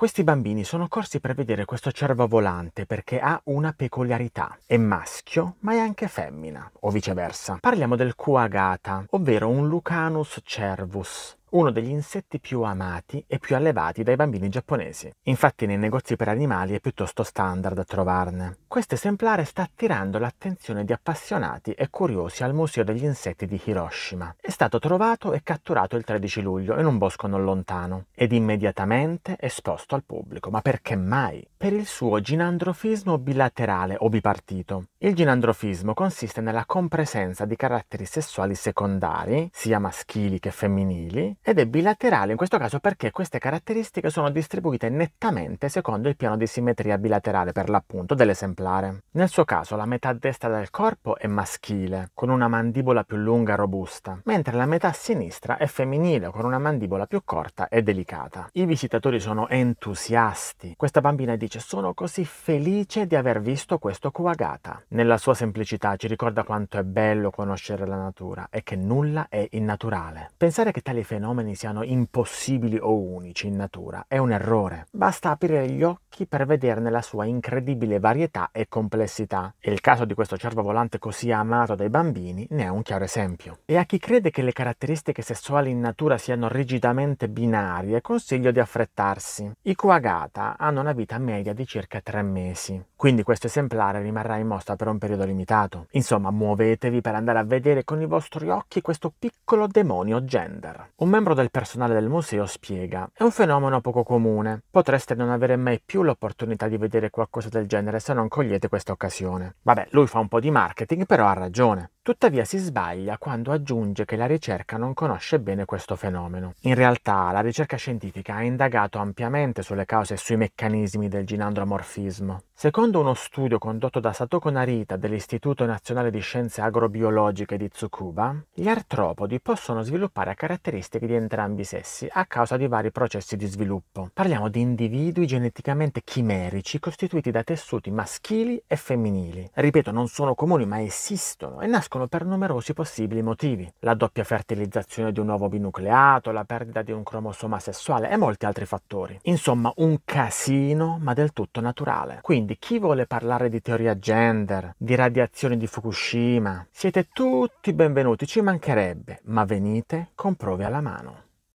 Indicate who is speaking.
Speaker 1: Questi bambini sono corsi per vedere questo cervo volante perché ha una peculiarità. È maschio, ma è anche femmina, o viceversa. Parliamo del Kuagata, ovvero un Lucanus cervus, uno degli insetti più amati e più allevati dai bambini giapponesi. Infatti nei negozi per animali è piuttosto standard trovarne. Questo esemplare sta attirando l'attenzione di appassionati e curiosi al Museo degli Insetti di Hiroshima. È stato trovato e catturato il 13 luglio in un bosco non lontano ed immediatamente esposto al pubblico. Ma perché mai? Per il suo ginandrofismo bilaterale o bipartito. Il ginandrofismo consiste nella compresenza di caratteri sessuali secondari, sia maschili che femminili, ed è bilaterale in questo caso perché queste caratteristiche sono distribuite nettamente secondo il piano di simmetria bilaterale per l'appunto dell'esemplare. Nel suo caso la metà destra del corpo è maschile, con una mandibola più lunga e robusta, mentre la metà sinistra è femminile, con una mandibola più corta e delicata. I visitatori sono entusiasti. Questa bambina dice sono così felice di aver visto questo Kuwagata nella sua semplicità ci ricorda quanto è bello conoscere la natura e che nulla è innaturale. Pensare che tali fenomeni siano impossibili o unici in natura è un errore. Basta aprire gli occhi occhi per vederne la sua incredibile varietà e complessità. E il caso di questo cervo volante così amato dai bambini ne è un chiaro esempio. E a chi crede che le caratteristiche sessuali in natura siano rigidamente binarie, consiglio di affrettarsi. I coagata hanno una vita media di circa tre mesi, quindi questo esemplare rimarrà in mostra per un periodo limitato. Insomma, muovetevi per andare a vedere con i vostri occhi questo piccolo demonio gender. Un membro del personale del museo spiega: "È un fenomeno poco comune. Potreste non avere mai più più l'opportunità di vedere qualcosa del genere se non cogliete questa occasione. Vabbè, lui fa un po' di marketing, però ha ragione. Tuttavia si sbaglia quando aggiunge che la ricerca non conosce bene questo fenomeno. In realtà la ricerca scientifica ha indagato ampiamente sulle cause e sui meccanismi del ginandromorfismo. Secondo uno studio condotto da Satoko Narita dell'Istituto Nazionale di Scienze Agrobiologiche di Tsukuba, gli artropodi possono sviluppare caratteristiche di entrambi i sessi a causa di vari processi di sviluppo. Parliamo di individui geneticamente chimerici costituiti da tessuti maschili e femminili. Ripeto, non sono comuni ma esistono e nascono nascono per numerosi possibili motivi. La doppia fertilizzazione di un uovo binucleato, la perdita di un cromosoma sessuale e molti altri fattori. Insomma, un casino, ma del tutto naturale. Quindi chi vuole parlare di teoria gender, di radiazioni di Fukushima, siete tutti benvenuti, ci mancherebbe, ma venite con prove alla mano.